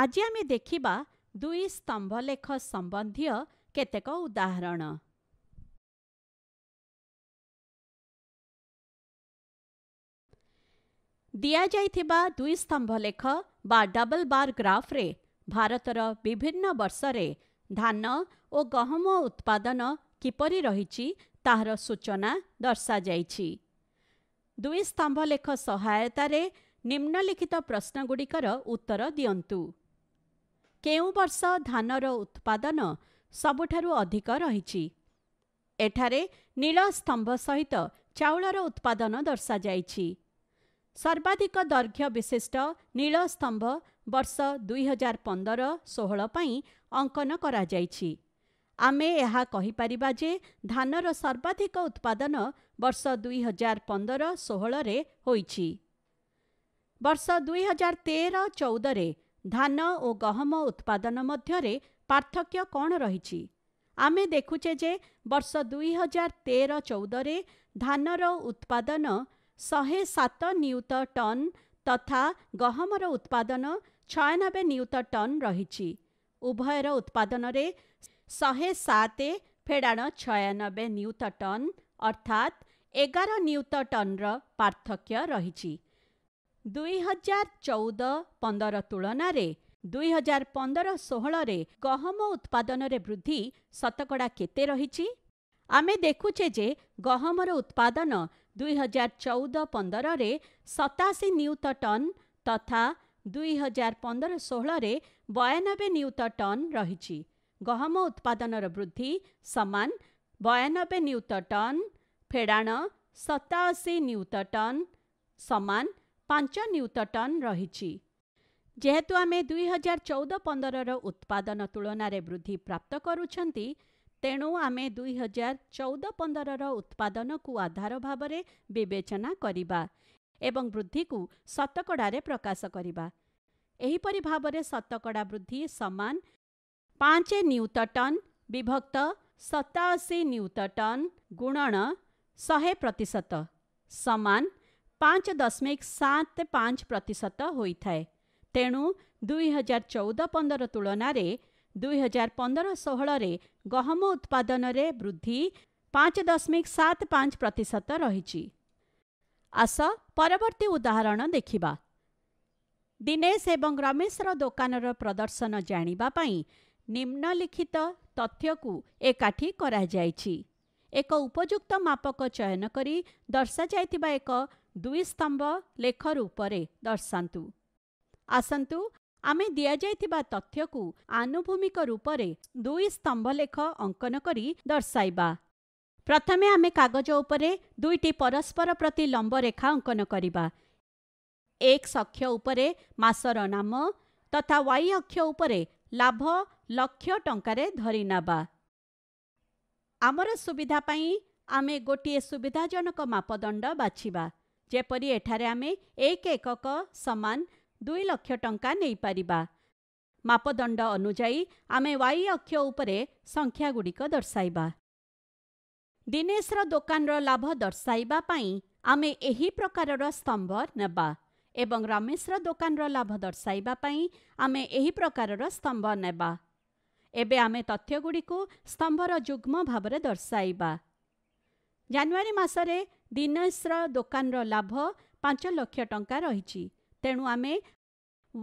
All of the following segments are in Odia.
ଆଜି ଆମେ ଦେଖିବା ଦୁଇ ସ୍ତମ୍ଭଲେଖ ସମ୍ବନ୍ଧୀୟ କେତେକ ଉଦାହରଣ ଦିଆଯାଇଥିବା ଦୁଇ ସ୍ତମ୍ଭଲେଖ ବା ଡବଲ୍ ବାର୍ ଗ୍ରାଫରେ ଭାରତର ବିଭିନ୍ନ ବର୍ଷରେ ଧାନ ଓ ଗହମ ଉତ୍ପାଦନ କିପରି ରହିଛି ତାହାର ସୂଚନା ଦର୍ଶାଯାଇଛି ଦୁଇ ସ୍ତମ୍ଭଲେଖ ସହାୟତାରେ ନିମ୍ନଲିଖିତ ପ୍ରଶ୍ନଗୁଡ଼ିକର ଉତ୍ତର ଦିଅନ୍ତୁ କେଉଁ ବର୍ଷ ଧାନର ଉତ୍ପାଦନ ସବୁଠାରୁ ଅଧିକ ରହିଛି ଏଠାରେ ନୀଳସ୍ତମ୍ଭ ସହିତ ଚାଉଳର ଉତ୍ପାଦନ ଦର୍ଶାଯାଇଛି ସର୍ବାଧିକ ଦୈର୍ଘ୍ୟ ବିଶିଷ୍ଟ ନୀଳସ୍ତମ୍ଭ ବର୍ଷ ଦୁଇହଜାର ପନ୍ଦର ଷୋହଳ ପାଇଁ ଅଙ୍କନ କରାଯାଇଛି ଆମେ ଏହା କହିପାରିବା ଯେ ଧାନର ସର୍ବାଧିକ ଉତ୍ପାଦନ ବର୍ଷ ଦୁଇହଜାର ପନ୍ଦର ଷୋହଳରେ ହୋଇଛି ବର୍ଷ ଦୁଇହଜାର ତେର ଚଉଦରେ ଧାନ ଓ ଗହମ ଉତ୍ପାଦନ ମଧ୍ୟରେ ପାର୍ଥକ୍ୟ କ'ଣ ରହିଛି ଆମେ ଦେଖୁଛେ ଯେ ବର୍ଷ ଦୁଇହଜାର ତେର ଚଉଦରେ ଧାନର ଉତ୍ପାଦନ ଶହେ ସାତ ନିୟୁତ ଟନ୍ ତଥା ଗହମର ଉତ୍ପାଦନ ଛୟାନବେ ନିୟୁତ ଟନ୍ ରହିଛି ଉଭୟର ଉତ୍ପାଦନରେ ଶହେ ସାତ ଫେଡ଼ାଣ ଛୟାନବେ ନିୟୁତ ଟନ୍ ଅର୍ଥାତ୍ ଏଗାର ନିୟୁତ ଟନ୍ର ପାର୍ଥକ୍ୟ ରହିଛି ଦୁଇହଜାର ଚଉଦ ପନ୍ଦର ତୁଳନାରେ ଦୁଇହଜାର ପନ୍ଦର ଷୋହଳରେ ଗହମ ଉତ୍ପାଦନରେ ବୃଦ୍ଧି ଶତକଡ଼ା କେତେ ରହିଛି ଆମେ ଦେଖୁଛେ ଯେ ଗହମର ଉତ୍ପାଦନ ଦୁଇହଜାର ଚଉଦ ପନ୍ଦରରେ ସତାଅଶୀ ନିୟୁତ ଟନ୍ ତଥା ଦୁଇହଜାର ପନ୍ଦର ଷୋହଳରେ ବୟାନବେ ନିୟୁତ ଟନ୍ ରହିଛି ଗହମ ଉତ୍ପାଦନର ବୃଦ୍ଧି ସମାନ ବୟାନବେ ନିୟୁତ ଟନ୍ ଫେଡ଼ାଣ ସତାଅଶୀ ନିୟୁତ ଟନ୍ ସମାନ ପାଞ୍ଚ ନ୍ୟୁତ ଟନ୍ ରହିଛି ଯେହେତୁ ଆମେ ଦୁଇହଜାର ଚଉଦ ପନ୍ଦରର ଉତ୍ପାଦନ ତୁଳନାରେ ବୃଦ୍ଧି ପ୍ରାପ୍ତ କରୁଛନ୍ତି ତେଣୁ ଆମେ ଦୁଇହଜାର ଚଉଦ ପନ୍ଦରର ଉତ୍ପାଦନକୁ ଆଧାର ଭାବରେ ବିବେଚନା କରିବା ଏବଂ ବୃଦ୍ଧିକୁ ଶତକଡ଼ାରେ ପ୍ରକାଶ କରିବା ଏହିପରି ଭାବରେ ଶତକଡ଼ା ବୃଦ୍ଧି ସମାନ ପାଞ୍ଚ ନ୍ୟୁତ ଟନ୍ ବିଭକ୍ତ ସତାଅଶୀ ନ୍ୟୁତ ଟନ୍ ଗୁଣନ ଶହେ ପ୍ରତିଶତ ସମାନ ପାଞ୍ଚ ଦଶମିକ ସାତ ପାଞ୍ଚ ପ୍ରତିଶତ ହୋଇଥାଏ ତେଣୁ ଦୁଇହଜାର ଚଉଦ ପନ୍ଦର ତୁଳନାରେ ଦୁଇହଜାର ପନ୍ଦର ଷୋହଳରେ ଗହମ ଉତ୍ପାଦନରେ ବୃଦ୍ଧି ପାଞ୍ଚ ଦଶମିକ ସାତ ପାଞ୍ଚ ପ୍ରତିଶତ ରହିଛି ଆସ ପରବର୍ତ୍ତୀ ଉଦାହରଣ ଦେଖିବା ଦିନେଶ ଏବଂ ରମେଶର ଦୋକାନର ପ୍ରଦର୍ଶନ ଜାଣିବା ପାଇଁ ନିମ୍ନଲିଖିତ ତଥ୍ୟକୁ ଏକାଠି କରାଯାଇଛି ଏକ ଉପଯୁକ୍ତ ମାପକ ଚୟନ କରି ଦର୍ଶାଯାଇଥିବା ଏକ ଦୁଇସ୍ତମ୍ଭ ଲେଖ ରୂପରେ ଦର୍ଶାନ୍ତୁ ଆସନ୍ତୁ ଆମେ ଦିଆଯାଇଥିବା ତଥ୍ୟକୁ ଆନୁଭୂମିକ ରୂପରେ ଦୁଇ ସ୍ତମ୍ଭ ଲେଖ ଅଙ୍କନ କରି ଦର୍ଶାଇବା ପ୍ରଥମେ ଆମେ କାଗଜ ଉପରେ ଦୁଇଟି ପରସ୍ପର ପ୍ରତି ଲମ୍ବ ରେଖା ଅଙ୍କନ କରିବା ଏକ ଅକ୍ଷ ଉପରେ ମାସର ନାମ ତଥା ୱାଇ ଅକ୍ଷ ଉପରେ ଲାଭ ଲକ୍ଷ ଟଙ୍କାରେ ଧରି ନେବା ଆମର ସୁବିଧା ପାଇଁ ଆମେ ଗୋଟିଏ ସୁବିଧାଜନକ ମାପଦଣ୍ଡ ବାଛିବା एठारे आमे एक एकक समान दुईलक्षाइपारण्ड अनुजाई गुडीक दर्शाइबा दिनेश रा दुकान दोकान लाभ एही प्रकार र स्तम्भ रा दोकान र लाभ एही प्रकार र स्तम्भ एबे आमे तथ्यगुडि स्तम्भ रुग्म भावरी मासे ଦିନେଶର ଦୋକାନର ଲାଭ ପାଞ୍ଚ ଲକ୍ଷ ଟଙ୍କା ରହିଛି ତେଣୁ ଆମେ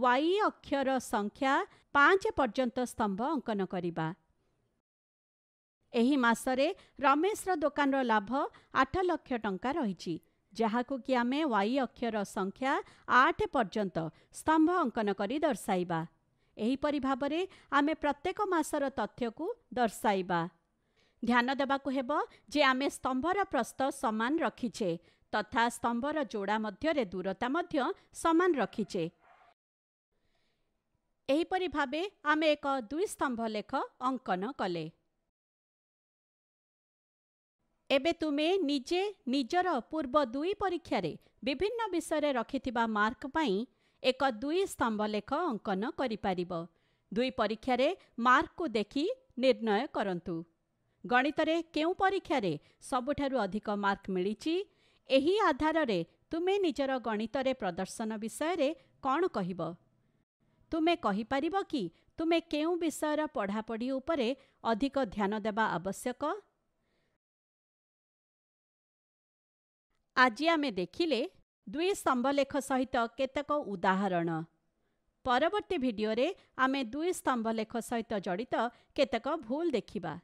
ୱାଇ ଅକ୍ଷର ସଂଖ୍ୟା ପାଞ୍ଚ ପର୍ଯ୍ୟନ୍ତ ସ୍ତମ୍ଭ ଅଙ୍କନ କରିବା ଏହି ମାସରେ ରମେଶର ଦୋକାନର ଲାଭ ଆଠ ଲକ୍ଷ ଟଙ୍କା ରହିଛି ଯାହାକୁ କି ଆମେ ୱାଇ ଅକ୍ଷର ସଂଖ୍ୟା ଆଠ ପର୍ଯ୍ୟନ୍ତ ସ୍ତମ୍ଭ ଅଙ୍କନ କରି ଦର୍ଶାଇବା ଏହିପରି ଭାବରେ ଆମେ ପ୍ରତ୍ୟେକ ମାସର ତଥ୍ୟକୁ ଦର୍ଶାଇବା ଧ୍ୟାନ ଦେବାକୁ ହେବ ଯେ ଆମେ ସ୍ତମ୍ଭର ପ୍ରସ୍ତ ସମାନ ରଖିଛେ ତଥା ସ୍ତମ୍ଭର ଯୋଡ଼ା ମଧ୍ୟରେ ଦୂରତା ମଧ୍ୟ ସମାନ ରଖିଛେ ଏହିପରି ଭାବେ ଆମେ ଏକ ଦୁଇ ସ୍ତମ୍ଭ ଲେଖ ଅଙ୍କନ କଲେ ଏବେ ତୁମେ ନିଜେ ନିଜର ପୂର୍ବ ଦୁଇ ପରୀକ୍ଷାରେ ବିଭିନ୍ନ ବିଷୟରେ ରଖିଥିବା ମାର୍କ ପାଇଁ ଏକ ଦୁଇ ସ୍ତମ୍ଭ ଲେଖ ଅଙ୍କନ କରିପାରିବ ଦୁଇ ପରୀକ୍ଷାରେ ମାର୍କକୁ ଦେଖି ନିର୍ଣ୍ଣୟ କରନ୍ତୁ ଗଣିତରେ କେଉଁ ପରୀକ୍ଷାରେ ସବୁଠାରୁ ଅଧିକ ମାର୍କ ମିଳିଛି ଏହି ଆଧାରରେ ତୁମେ ନିଜର ଗଣିତରେ ପ୍ରଦର୍ଶନ ବିଷୟରେ କ'ଣ କହିବ ତୁମେ କହିପାରିବ କି ତୁମେ କେଉଁ ବିଷୟର ପଢ଼ାପଢ଼ି ଉପରେ ଅଧିକ ଧ୍ୟାନ ଦେବା ଆବଶ୍ୟକ ଆଜି ଆମେ ଦେଖିଲେ ଦୁଇ ସ୍ତମ୍ଭଲେଖ ସହିତ କେତେକ ଉଦାହରଣ ପରବର୍ତ୍ତୀ ଭିଡ଼ିଓରେ ଆମେ ଦୁଇ ସ୍ତମ୍ଭଲେଖ ସହିତ ଜଡ଼ିତ କେତେକ ଭୁଲ ଦେଖିବା